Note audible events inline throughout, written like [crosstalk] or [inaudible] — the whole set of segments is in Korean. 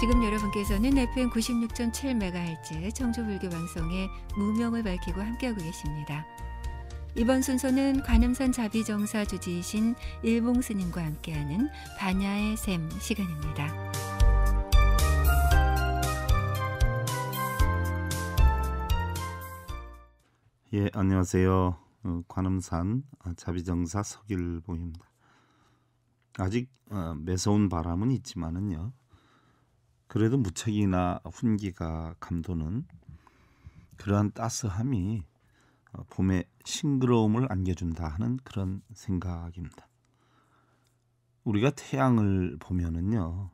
지금 여러분께서는 FM 96.7MHz 청주불교 방송의 무명을 밝히고 함께하고 계십니다. 이번 순서는 관음산 자비정사 주지이신 일봉 스님과 함께하는 반야의 샘 시간입니다. 예, 안녕하세요. 어, 관음산 자비정사 석일봉입니다. 아직 어, 매서운 바람은 있지만은요. 그래도 무척이나 훈기가 감도는 그러한 따스함이 어, 봄의 싱그러움을 안겨준다 하는 그런 생각입니다. 우리가 태양을 보면은요,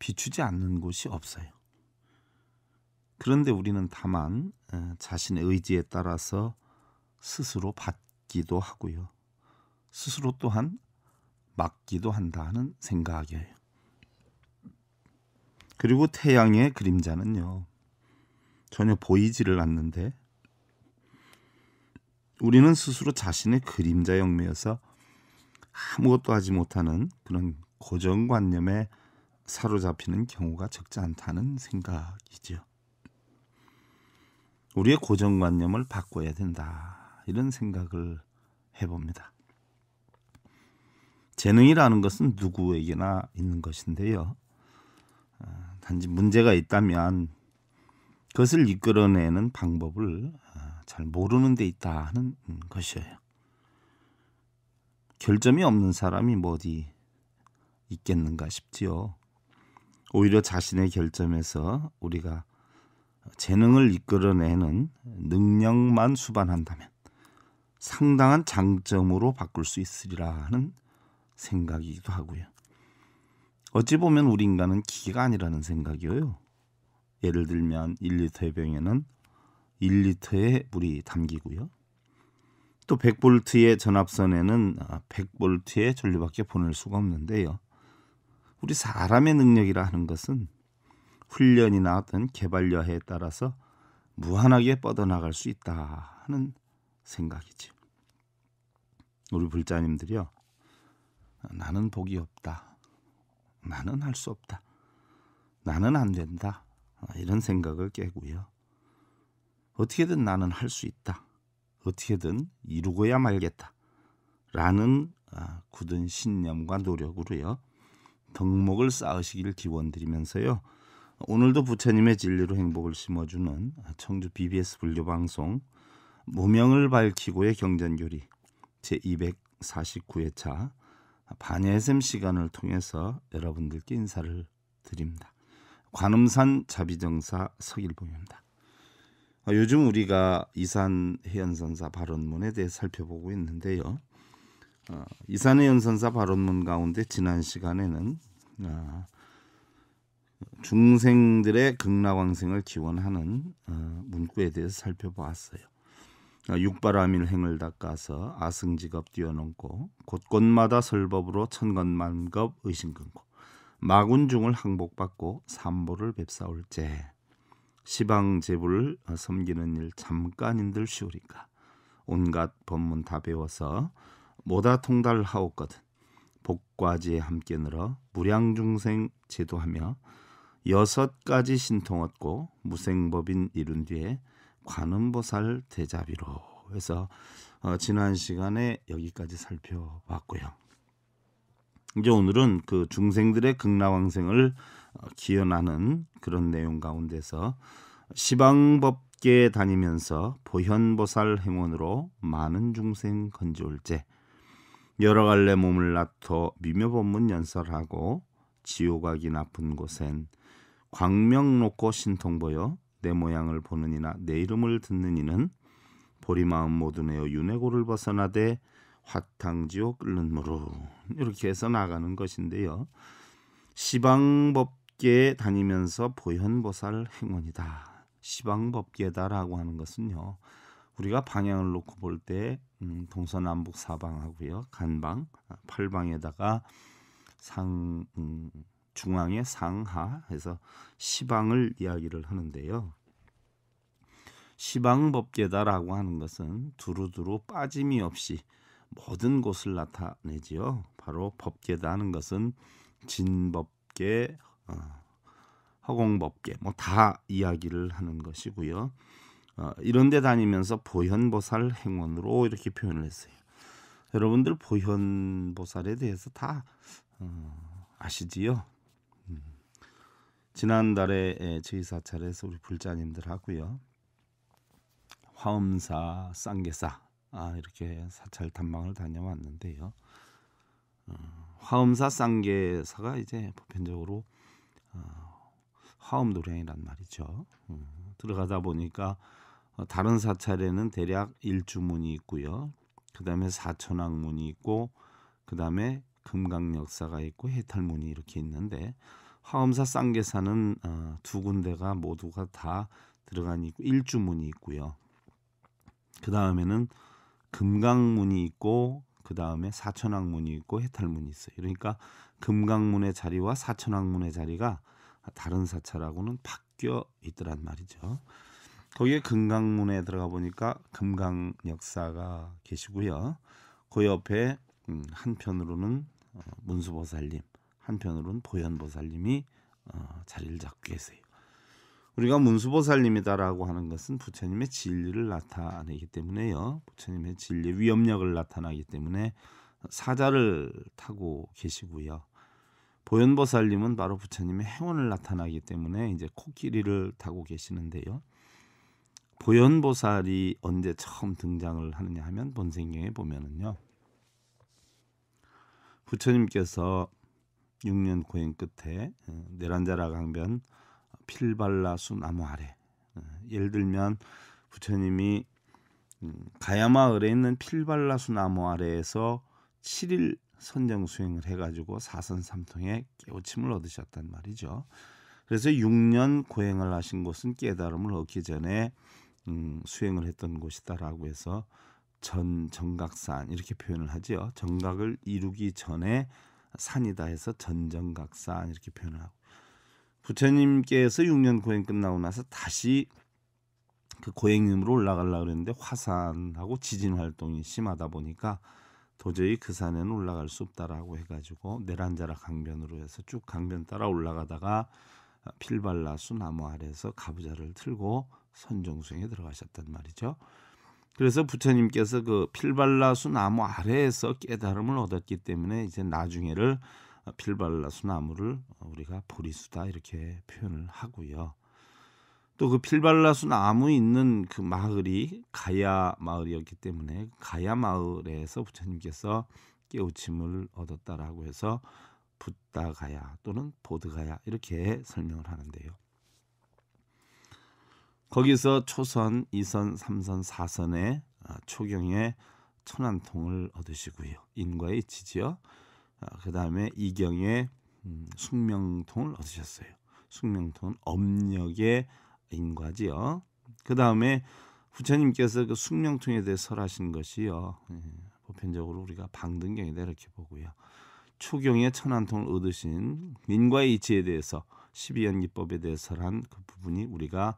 비추지 않는 곳이 없어요. 그런데 우리는 다만 자신의 의지에 따라서 스스로 받기도 하고요. 스스로 또한 막기도 한다 하는 생각이에요. 그리고 태양의 그림자는요. 전혀 보이지를 않는데 우리는 스스로 자신의 그림자 영매여서 아무것도 하지 못하는 그런 고정관념에 사로잡히는 경우가 적지 않다는 생각이죠. 우리의 고정관념을 바꿔야 된다. 이런 생각을 해봅니다. 재능이라는 것은 누구에게나 있는 것인데요. 단지 문제가 있다면 그것을 이끌어내는 방법을 아, 잘 모르는 데 있다 하는 음, 것이에요. 결점이 없는 사람이 뭐 어디 있겠는가 싶지요. 오히려 자신의 결점에서 우리가 재능을 이끌어내는 능력만 수반한다면 상당한 장점으로 바꿀 수 있으리라 하는 생각이기도 하고요. 어찌 보면 우리 인간은 기계가 아니라는 생각이에요. 예를 들면 1리터의 병에는 1리터의 물이 담기고요. 또 100볼트의 전압선에는 100볼트의 전류밖에 보낼 수가 없는데요. 우리 사람의 능력이라 하는 것은 훈련이나 어떤 개발 여해에 따라서 무한하게 뻗어나갈 수 있다 하는 생각이죠. 우리 불자님들이요. 나는 복이 없다. 나는 할 수 없다. 나는 안 된다. 아, 이런 생각을 깨고요. 어떻게든 나는 할 수 있다. 어떻게든 이루고야 말겠다. 라는 아, 굳은 신념과 노력으로요. 덕목을 쌓으시길 기원드리면서요. 오늘도 부처님의 진리로 행복을 심어주는 청주 BBS 분류 방송 무명을 밝히고의 경전교리 제 249회차 반예샘 시간을 통해서 여러분들께 인사를 드립니다. 관음산 자비정사 서길봉입니다. 아, 요즘 우리가 이산 해연선사 발언문에 대해 살펴보고 있는데요. 아, 이산 해연선사 발언문 가운데 지난 시간에는 아, 중생들의 극락왕생을 기원하는 문구에 대해서 살펴보았어요. 아, 육바라밀 행을 닦아서 아승직업 뛰어넘고 곳곳마다 설법으로 천건만겁 의심근고 마군중을 항복받고 삼보를 뵙사올제 시방 제부를 섬기는 일 잠깐인들 쉬우리까 온갖 법문 다 배워서 모다 통달하옵거든 복과지에 함께 늘어 무량중생 제도하며 여섯 가지 신통었고 무생법인 이룬 뒤에 관음보살 대자비로 해서 어, 지난 시간에 여기까지 살펴봤고요. 이제 오늘은 그 중생들의 극락왕생을 어, 기원하는 그런 내용 가운데서 시방법계 다니면서 보현보살 행원으로 많은 중생 건지올제 여러 갈래 몸을 낳토 미묘법문 연설하고 지옥악이 나쁜 곳엔 광명 놓고 신통보여 내 모양을 보는 이나 내 이름을 듣는 이는 보리 마음 모두 내어 윤회고를 벗어나되 화탕지옥 끓는 무로 이렇게 해서 나가는 것인데요. 시방법계에 다니면서 보현보살 행원이다. 시방법계다라고 하는 것은요. 우리가 방향을 놓고 볼때 음, 동서남북 사방하고요. 간방, 팔방에다가 상 음, 중앙의 상하 해서 시방을 이야기를 하는데요. 시방법계다라고 하는 것은 두루두루 빠짐이 없이 모든 곳을 나타내지요. 바로 법계다 는 것은 진법계, 어, 허공법계 뭐 다 이야기를 하는 것이고요. 어, 이런 데 다니면서 보현보살 행원으로 이렇게 표현을 했어요. 여러분들 보현보살에 대해서 다 어, 아시지요? 지난달에 제이사 예, 차례에서 우리 불자님들 하고요. 화엄사, 쌍계사 아, 이렇게 사찰 탐방을 다녀왔는데요. 어, 화엄사, 쌍계사가 이제 보편적으로 어, 화엄 노량이란 말이죠. 어, 들어가다 보니까 어, 다른 사찰에는 대략 일주문이 있고요. 그 다음에 사천왕문이 있고 그 다음에 금강역사가 있고 해탈문이 이렇게 있는데 화엄사 쌍계사는 어, 두 군데가 모두가 다들어가 있고 일주문이 있고요. 그 다음에는 금강문이 있고 그 다음에 사천왕문이 있고 해탈문이 있어요. 그러니까 금강문의 자리와 사천왕문의 자리가 다른 사찰하고는 바뀌어 있더란 말이죠. 거기에 금강문에 들어가 보니까 금강 역사가 계시고요. 그 옆에 음, 한편으로는 어, 문수보살님 한편으로는 보현보살님이 어, 자리를 잡게 해세요 우리가 문수보살님이다라고 하는 것은 부처님의 진리를 나타내기 때문에요. 부처님의 진리의 위엄력을 나타나기 때문에 사자를 타고 계시고요. 보현보살님은 바로 부처님의 행원을 나타나기 때문에 이제 코끼리를 타고 계시는데요. 보현보살이 언제 처음 등장을 하느냐 하면 본생경에 보면은요. 부처님께서 6년 고행 끝에 어, 내란자라 강변 필발라수 나무 아래 어, 예를 들면 부처님이 음, 가야마 을에 있는 필발라수 나무 아래에서 7일 선정 수행을 해가지고 사선삼통에 깨우침을 얻으셨단 말이죠. 그래서 6년 고행을 하신 곳은 깨달음을 얻기 전에 음, 수행을 했던 곳이다라고 해서 전 정각산 이렇게 표현을 하지요. 정각을 이루기 전에 산이다 해서 전정각산 이렇게 표현을 하고 부처님께서 6년 고행 끝나고 나서 다시 그 고행님으로 올라가려고 그랬는데 화산하고 지진 활동이 심하다 보니까 도저히 그 산에는 올라갈 수 없다라고 해가지고 내란자락 강변으로 해서 쭉 강변 따라 올라가다가 필발라수 나무 아래에서 가부좌를 틀고 선정수행에 들어가셨단 말이죠. 그래서 부처님께서 그 필발라수 나무 아래에서 깨달음을 얻었기 때문에 이제 나중에를 필발라수 나무를 우리가 보리수다 이렇게 표현을 하고요. 또 그 필발라수 나무 있는 그 마을이 가야 마을이었기 때문에 가야 마을에서 부처님께서 깨우침을 얻었다라고 해서 붓다가야 또는 보드가야 이렇게 설명을 하는데요. 거기서 초선, 2선, 3선, 4선의 아, 초경의 천안통을 얻으시고요. 인과의 치지요그 아, 다음에 이경의 음, 숙명통을 얻으셨어요. 숙명통은 엄력의 인과지요. 그 다음에 부처님께서 그 숙명통에 대해 설하신 것이요. 예, 보편적으로 우리가 방등경이다 이렇게 보고요. 초경의 천안통을 얻으신 민과의 이치에 대해서 12연기법에 대해서 한그 부분이 우리가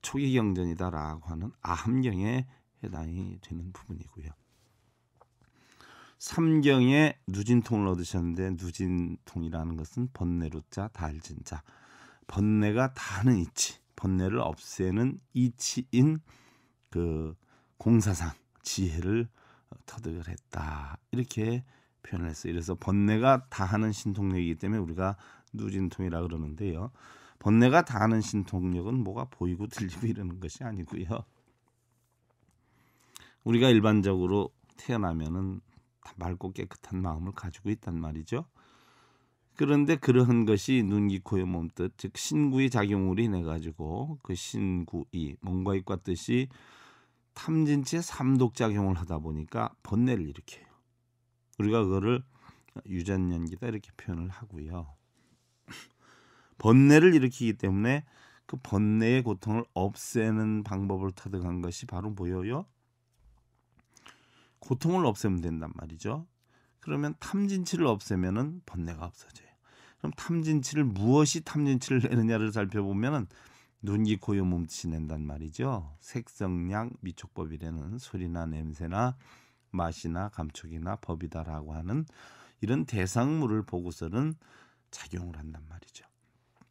초기 경전이다라고 하는 아함경에 해당이 되는 부분이고요. 삼경에 누진통을 얻으셨는데 누진통이라는 것은 번뇌로자 달진자 번뇌가 다는 하 이치 번뇌를 없애는 이치인 그 공사상 지혜를 터득을 했다 이렇게 표현을 했어요. 그래서 번뇌가 다하는 신통력이기 때문에 우리가 누진통이라 그러는데요. 번뇌가 다하는 신통력은 뭐가 보이고 들리고 이러는 것이 아니고요. 우리가 일반적으로 태어나면은 맑고 깨끗한 마음을 가지고 있단 말이죠. 그런데 그러한 것이 눈, 기 코의 몸뜻, 즉 신구의 작용으로 인해 가지고 그 신구이 몸과 입과 뜻이 탐진치의 삼독작용을 하다 보니까 번뇌를 일으켜요. 우리가 그거를 유전연기다 이렇게 표현을 하고요. 번뇌를 일으키기 때문에 그 번뇌의 고통을 없애는 방법을 터득한 것이 바로 뭐예요? 고통을 없애면 된단 말이죠. 그러면 탐진치를 없애면은 번뇌가 없어져요. 그럼 탐진치를 무엇이 탐진치를 내느냐를 살펴보면은 눈이 고요 몸치 낸단 말이죠. 색성량 미촉법이라는 소리나 냄새나 맛이나 감촉이나 법이다라고 하는 이런 대상물을 보고서는 작용을 한단 말이죠.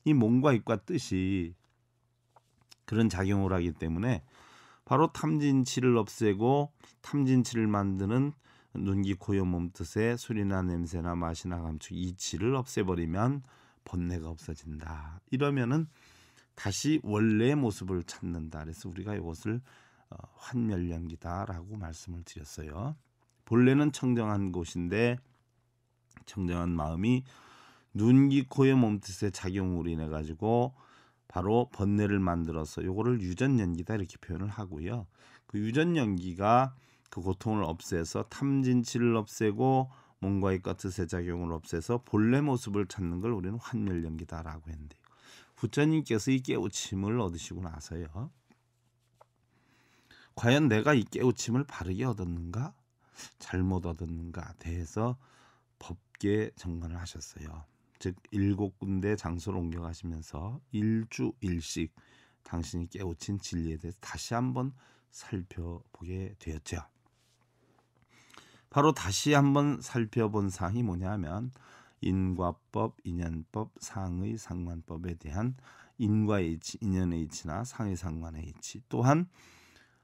이 몸과 입과 뜻이 그런 작용을 하기 때문에 바로 탐진치를 없애고 탐진치를 만드는 눈기 고요 몸뜻의 술이나 냄새나 맛이나 감촉 이치를 없애버리면 번뇌가 없어진다. 이러면은 다시 원래의 모습을 찾는다. 그래서 우리가 이것을 어, 환멸량기다라고 말씀을 드렸어요. 본래는 청정한 곳인데 청정한 마음이 눈기 코의 몸뜻의 작용으로 인해 가지고 바로 번뇌를 만들어서 요거를 유전 연기다 이렇게 표현을 하고요. 그 유전 연기가 그 고통을 없애서 탐진치를 없애고 몸과의 까뜻의 작용을 없애서 본래 모습을 찾는 걸 우리는 환멸 연기다라고 했는데 요 부처님께서 이 깨우침을 얻으시고 나서요. 과연 내가 이 깨우침을 바르게 얻었는가? 잘못 얻었는가? 대해서 법계 정관을 하셨어요. 즉 일곱 군데 장소를 옮겨가시면서 일주일씩 당신이 깨우친 진리에 대해서 다시 한번 살펴보게 되었죠. 바로 다시 한번 살펴본 사항이 뭐냐 하면 인과법, 인연법, 상의 상관법에 대한 인과의 이치, 인연의 이치나 상의 상관의 이치 또한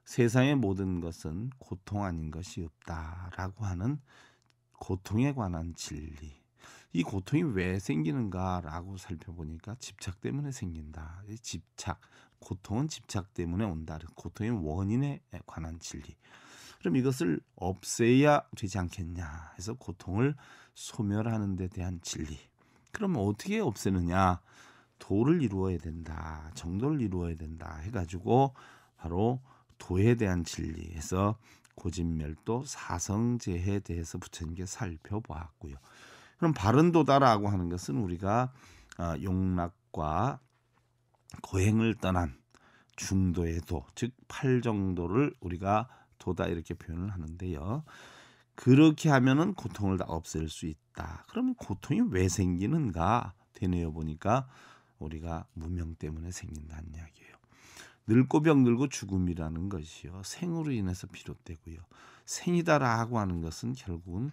세상의 모든 것은 고통 아닌 것이 없다라고 하는 고통에 관한 진리 이 고통이 왜 생기는가라고 살펴보니까 집착 때문에 생긴다. 집착, 고통은 집착 때문에 온다. 고통의 원인에 관한 진리. 그럼 이것을 없애야 되지 않겠냐 해서 고통을 소멸하는 데 대한 진리. 그럼 어떻게 없애느냐? 도를 이루어야 된다. 정도를 이루어야 된다. 해가지고 바로 도에 대한 진리에서 고진멸도 사성제에 대해서 부처님께 살펴보았고요. 그럼 바른도다라고 하는 것은 우리가 어, 용락과 고행을 떠난 중도의 도, 즉 팔 정도를 우리가 도다 이렇게 표현을 하는데요. 그렇게 하면은 고통을 다 없앨 수 있다. 그러면 고통이 왜 생기는가 되뇌어 보니까 우리가 무명 때문에 생긴다는 이야기예요. 늙고 병들고 죽음이라는 것이요 생으로 인해서 비롯되고요. 생이다라고 하는 것은 결국은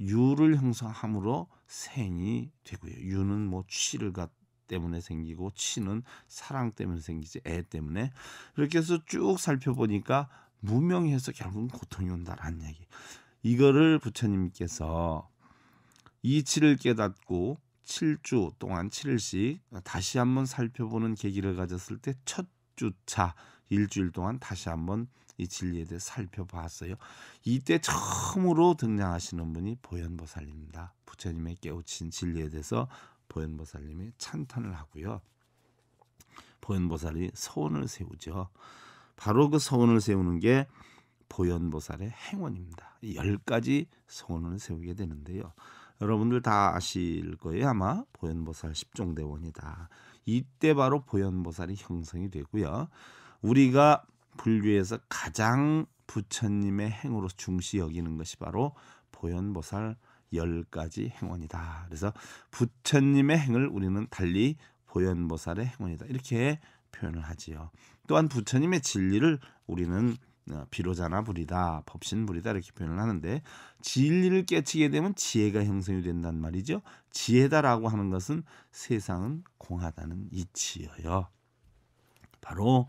유를 형성함으로 생이 되고요. 유는 뭐 취를 갖 때문에 생기고 치는 사랑 때문에 생기지 애 때문에 이렇게 해서 쭉 살펴보니까 무명해서 결국은 고통이 온다라는 얘기 이거를 부처님께서 이 치를 깨닫고 7주 동안 7일씩 다시 한번 살펴보는 계기를 가졌을 때 첫 주차 일주일 동안 다시 한번 이 진리에 대해 살펴봤어요. 이때 처음으로 등장하시는 분이 보현보살님입니다. 부처님의 깨우친 진리에 대해서 보현보살님이 찬탄을 하고요. 보현보살이 서원을 세우죠. 바로 그 서원을 세우는 게 보현보살의 행원입니다. 열 가지 서원을 세우게 되는데요. 여러분들 다 아실 거예요. 아마 보현보살 십종대원이다. 이때 바로 보현보살이 형성이 되고요. 우리가 불교에서 가장 부처님의 행으로 중시 여기는 것이 바로 보현보살 열 가지 행원이다. 그래서 부처님의 행을 우리는 달리 보현보살의 행원이다. 이렇게 표현을 하지요. 또한 부처님의 진리를 우리는 어, 비로자나 불이다, 법신불이다 이렇게 표현을 하는데 진리를 깨치게 되면 지혜가 형성이 된단 말이죠. 지혜다라고 하는 것은 세상은 공하다는 이치여요. 바로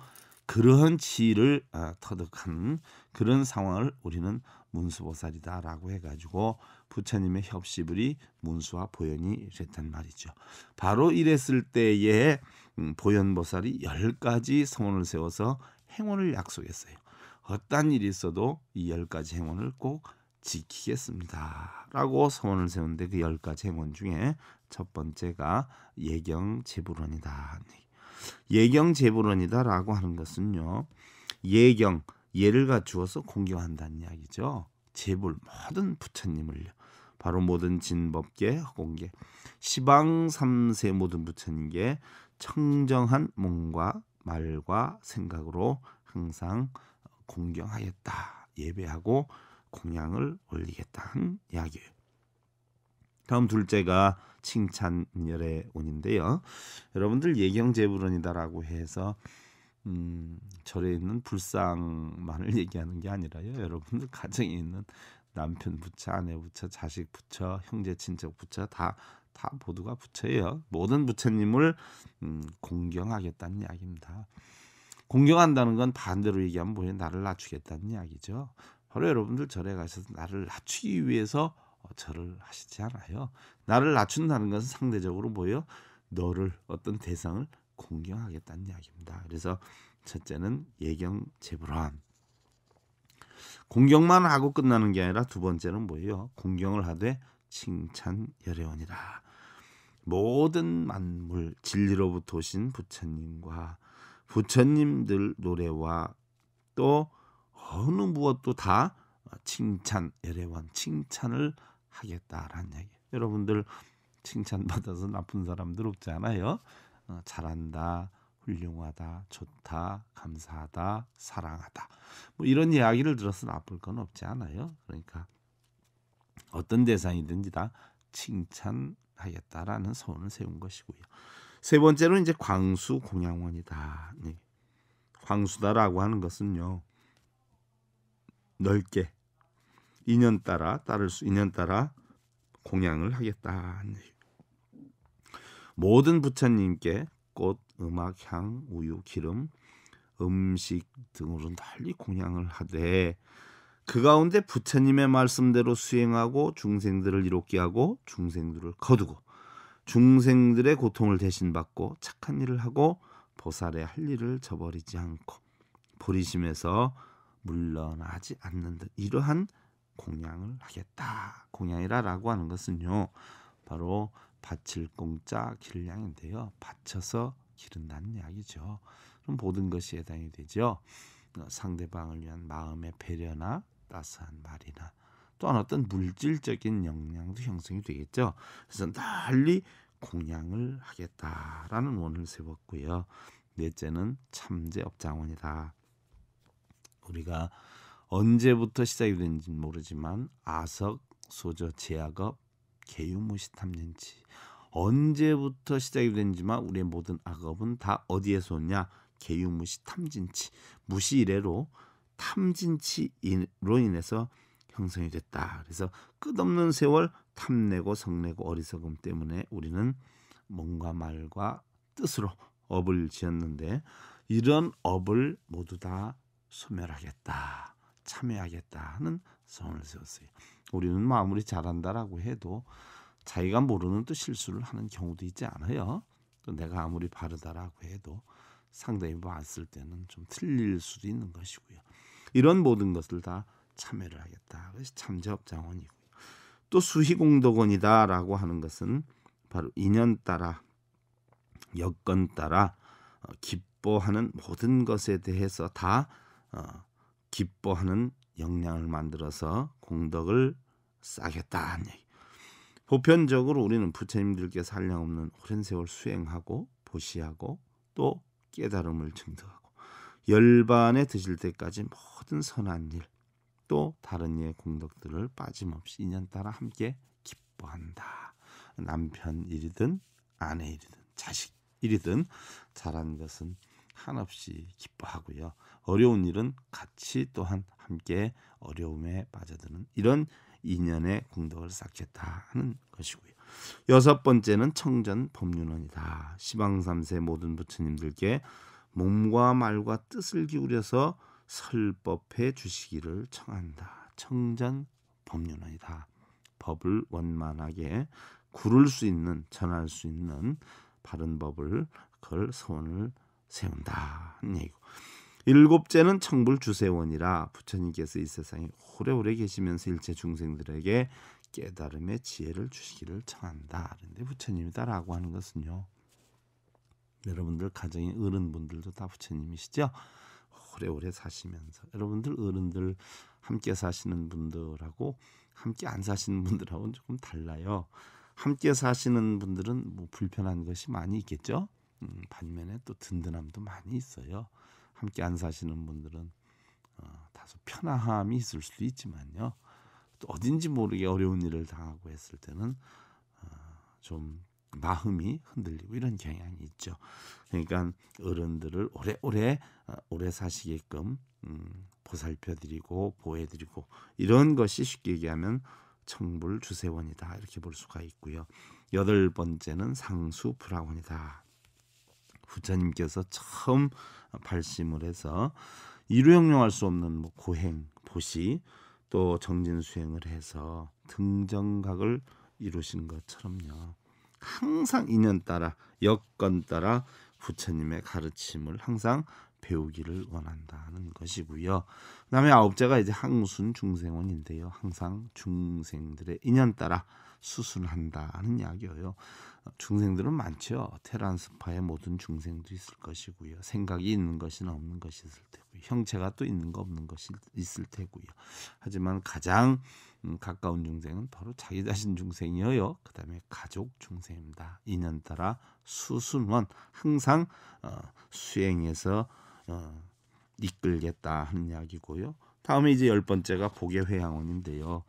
그러한 지위를 아, 터득한 그런 상황을 우리는 문수보살이다라고 해가지고 부처님의 협시불이 문수와 보현이 됐단 말이죠. 바로 이랬을 때에 음, 보현보살이 열 가지 성원을 세워서 행운을 약속했어요. 어떤 일이 있어도 이 열 가지 행운을 꼭 지키겠습니다. 라고 성원을 세운데 그 열 가지 행운 중에 첫 번째가 예경 제불원이다. 예경 제불원이다라고 하는 것은요. 예경 예를 갖추어서 공경한다는 이야기죠. 제불 모든 부처님을요. 바로 모든 진법계 허공계 시방 삼세 모든 부처님께 청정한 몸과 말과 생각으로 항상 공경하겠다 예배하고 공양을 올리겠다 는 이야기예요. 다음 둘째가 칭찬 열의온인데요 여러분들 예경제불원이다라고 해서 음, 절에 있는 불상만을 [laughs] 얘기하는 게 아니라요. 여러분들 가정에 있는 남편 부처, 아내 부처, 자식 부처, 형제 친척 부처 다 다 모두가 부처예요. 모든 부처님을 음, 공경하겠다는 이야기입니다. 공경한다는 건 반대로 얘기하면 뭐예요? 나를 낮추겠다는 이야기죠. 바로 여러분들 절에 가셔서 나를 낮추기 위해서 어, 저를 하시지 않아요. 나를 낮춘다는 것은 상대적으로 보여 너를 어떤 대상을 공경하겠다는 이야기입니다. 그래서 첫째는 예경 제불함. 공경만 하고 끝나는 게 아니라 두 번째는 뭐예요? 공경을 하되 칭찬 여래원이라 모든 만물 진리로부터 오신 부처님과 부처님들 노래와 또 어느 무엇도 다 아, 칭찬, LA원 칭찬을 하겠다라는 얘기. 여러분들 칭찬 받아서 나쁜 사람들 없지 않아요? 어, 잘한다, 훌륭하다, 좋다, 감사하다, 사랑하다. 뭐 이런 이야기를 들어서 나쁠 건 없지 않아요? 그러니까 어떤 대상이든지 다 칭찬하겠다라는 소원을 세운 것이고요. 세 번째로 이제 광수 공양원이다. 네. 광수다라고 하는 것은요. 넓게 인연 따라 따를 수 인연 따라 공양을 하겠다. 모든 부처님께 꽃, 음악, 향, 우유, 기름, 음식 등으로 달리 공양을 하되 그 가운데 부처님의 말씀대로 수행하고 중생들을 이롭게 하고 중생들을 거두고 중생들의 고통을 대신 받고 착한 일을 하고 보살의 할 일을 저버리지 않고 보리심에서 물러나지 않는 듯 이러한 공양을 하겠다. 공양이라라고 하는 것은요. 바로 바칠 공짜 길량인데요. 바쳐서 기른다는 이야기죠. 그럼 모든 것이 해당이 되죠. 어, 상대방을 위한 마음의 배려나 따스한 말이나 또한 어떤 물질적인 역량도 형성이 되겠죠. 그래서 널리 공양을 하겠다라는 원을 세웠고요. 넷째는 참제 업장원이다. 우리가 언제부터 시작이 된지는 모르지만 아석, 소저, 제약업, 개유무시 탐진치 언제부터 시작이 된지만 우리의 모든 악업은 다 어디에서 오냐 개유무시 탐진치 무시 이래로 탐진치로 인해서 형성이 됐다 그래서 끝없는 세월 탐내고 성내고 어리석음 때문에 우리는 몸과 말과 뜻으로 업을 지었는데 이런 업을 모두 다 소멸하겠다. 참여하겠다는 선을 세웠어요. 우리는 뭐아무리 잘한다라고 해도 자기가 모르는 또 실수를 하는 경우도 있지 않아요. 또 내가 아무리 바르다라고 해도 상대방이 봤을 때는 좀 틀릴 수도 있는 것이고요. 이런 모든 것을 다 참여를 하겠다. 그래서참제장원이고요또 수희공덕원이다라고 하는 것은 바로 인연 따라 여건 따라 어, 기뻐하는 모든 것에 대해서 다 어, 기뻐하는 역량을 만들어서 공덕을 쌓겠다는 얘기. 보편적으로 우리는 부처님들께 살량없는 오랜 세월 수행하고 보시하고 또 깨달음을 증득하고 열반에 드실 때까지 모든 선한 일 또 다른 이 공덕들을 빠짐없이 인연따라 함께 기뻐한다. 남편 일이든 아내 일이든 자식 일이든 잘한 것은 한없이 기뻐하고요. 어려운 일은 같이 또한 함께 어려움에 빠져드는 이런 인연의 공덕을 쌓겠다 하는 것이고요. 여섯 번째는 청전 법륜원이다. 시방 삼세 모든 부처님들께 몸과 말과 뜻을 기울여서 설법해 주시기를 청한다. 청전 법륜원이다. 법을 원만하게 구를 수 있는 전할 수 있는 바른 법을 그걸 소원을 세운다 하는 얘기고 일곱째는 청불주세원이라 부처님께서 이 세상에 오래오래 계시면서 일체 중생들에게 깨달음의 지혜를 주시기를 청한다. 그런데 부처님이다라고 하는 것은요. 여러분들 가정의 어른분들도 다 부처님이시죠? 오래오래 사시면서 여러분들 어른들 함께 사시는 분들하고 함께 안 사시는 분들하고는 조금 달라요. 함께 사시는 분들은 뭐 불편한 것이 많이 있겠죠. 음, 반면에 또 든든함도 많이 있어요. 함께 안 사시는 분들은 어, 다소 편함이 안 있을 수도 있지만요. 또 어딘지 모르게 어려운 일을 당하고 했을 때는 어, 좀 마음이 흔들리고 이런 경향이 있죠. 그러니까 어른들을 오래오래 어, 오래 사시게끔 음, 보살펴드리고 보호해드리고 이런 것이 쉽게 얘기하면 청불 주세원이다 이렇게 볼 수가 있고요. 여덟 번째는 상수 불학원이다. 부처님께서 처음 발심을 해서 이루 형용할 수 없는 뭐 고행, 보시 또 정진 수행을 해서 등정각을 이루신 것처럼요. 항상 인연 따라 여건 따라 부처님의 가르침을 항상 배우기를 원한다는 것이고요. 그다음에 아홉째가 이제 항순 중생원인데요. 항상 중생들의 인연 따라 수순한다는 이야기예요. 중생들은 많죠. 테란스파의 모든 중생도 있을 것이고요. 생각이 있는 것이나 없는 것이 있을 테고요. 형체가 또 있는 거 없는 것이 있을 테고요. 하지만 가장 음, 가까운 중생은 바로 자기 자신 중생이어요. 그다음에 가족 중생입니다. 인연 따라 수순원 항상 어, 수행해서 어, 이끌겠다 하는 이야기고요. 다음에 이제 열 번째가 복의 회양원인데요.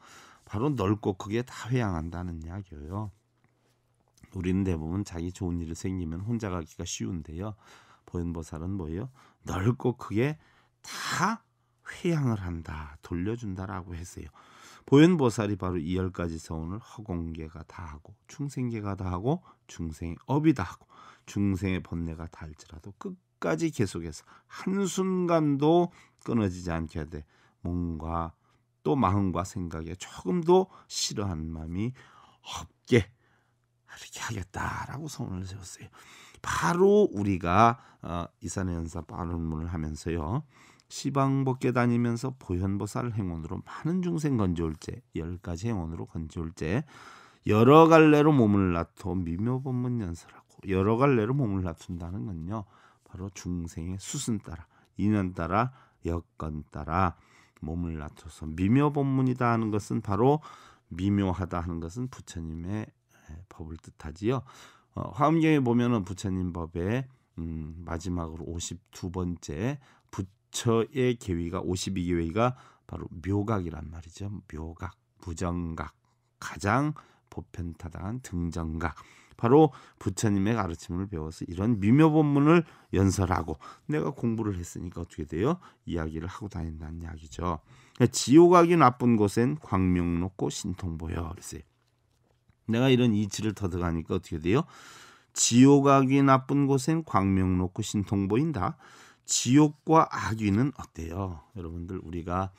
바로 넓고 크게 다 회양한다는 이야기예요. 우리는 대부분 자기 좋은 일이 생기면 혼자 가기가 쉬운데요. 보현보살은 뭐예요? 넓고 크게 다 회양을 한다, 돌려준다라고 했어요. 보현보살이 바로 이열 가지 서운을 허공계가 다 하고 충생계가 다 하고 중생의 업이 다 하고 중생의 번뇌가 다 할지라도 끝까지 계속해서 한순간도 끊어지지 않게 돼 몸과 또 마음과 생각에 조금도 싫어하는 마음이 없게 이렇게 하겠다라고 소원을 세웠어요. 바로 우리가 어, 이산의 연사 빠른문을 하면서요. 시방법계 다니면서 보현보살 행운으로 많은 중생 건조올제열 가지 행운으로건조올제 여러 갈래로 몸을 놔둬 미묘법문 연설하고 여러 갈래로 몸을 놔둔다는 건요 바로 중생의 수순 따라 인연 따라 여건 따라 몸을 낮춰서 미묘법문이다 하는 것은 바로 미묘하다 하는 것은 부처님의 법을 뜻하지요. 어, 화엄경에 보면은 부처님 법에 음, 마지막으로 52번째 부처의 계위가 52계위가 바로 묘각이란 말이죠. 묘각, 부정각 가장 보편타당한 등정각. 바로 부처님의 가르침을 배워서 이런 미묘법문을 연설하고 내가 공부를 했으니까 어떻게 돼요? 이야기를 하고 다닌다는 이야기죠. 지옥하이 나쁜 곳엔 광명놓고 신통보여 그랬어요. 내가 이런 이치를 터득하니까 어떻게 돼요? 지옥악이 나쁜 곳엔 광명 놓고 신통 보인다. 지옥과 악귀는 어때요? 여러분들 우리가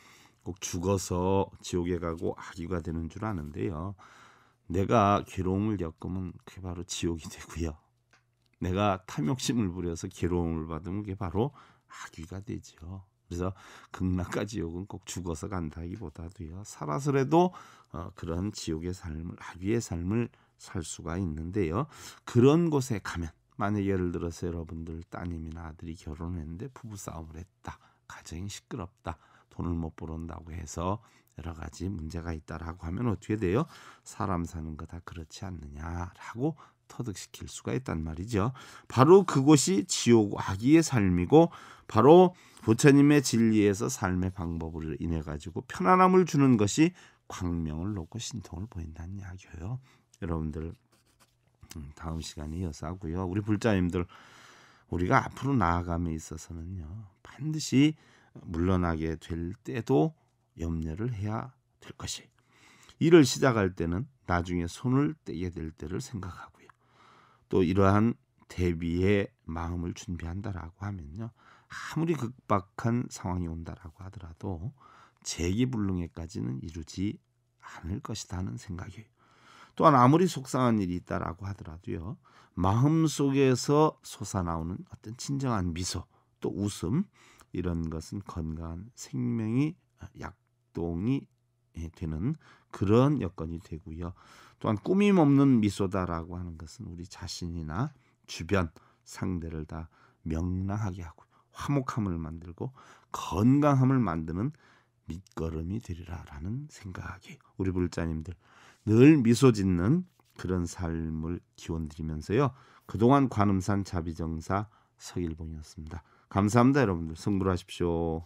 꼭 죽어서 지옥에 가고 악귀가 되는 줄 아는데요. 내가 괴로움을 겪으면 그게 바로 지옥이 되고요. 내가 탐욕심을 부려서 괴로움을 받으면 그게 바로 악귀가 되죠. 그래서 극락과 지옥은 꼭 죽어서 간다기보다도요. 살아서라도 어, 그런 지옥의 삶을 아귀의 삶을 살 수가 있는데요. 그런 곳에 가면 만약 예를 들어서 여러분들 따님이나 아들이 결혼했는데 부부 싸움을 했다. 가정이 시끄럽다. 돈을 못벌었다고 해서 여러 가지 문제가 있다라고 하면 어떻게 돼요? 사람 사는 거 다 그렇지 않느냐라고 터득시킬 수가 있단 말이죠. 바로 그곳이 지옥 아귀의 삶이고 바로 부처님의 진리에서 삶의 방법을 인해 가지고 편안함을 주는 것이 광명을 놓고 신통을 보인다는 이야기예요. 여러분들 음, 다음 시간에 이어서 하고요. 우리 불자님들 우리가 앞으로 나아감에 있어서는요. 반드시 물러나게 될 때도 염려를 해야 될 것이 일을 시작할 때는 나중에 손을 떼게 될 때를 생각하고요. 또 이러한 대비의 마음을 준비한다라고 하면요. 아무리 극박한 상황이 온다라고 하더라도 재기불능에까지는 이루지 않을 것이다 하는 생각이에요. 또한 아무리 속상한 일이 있다라고 하더라도요. 마음속에서 솟아나오는 어떤 진정한 미소 또 웃음 이런 것은 건강한 생명이 아, 약동이 예, 되는 그런 여건이 되고요. 또한 꾸밈 없는 미소다라고 하는 것은 우리 자신이나 주변 상대를 다 명랑하게 하고 화목함을 만들고 건강함을 만드는 밑거름이 되리라라는 생각이 우리 불자님들 늘 미소 짓는 그런 삶을 기원 드리면서요. 그동안 관음산 자비정사 서일봉이었습니다. 감사합니다, 여러분들. 승부하십시오.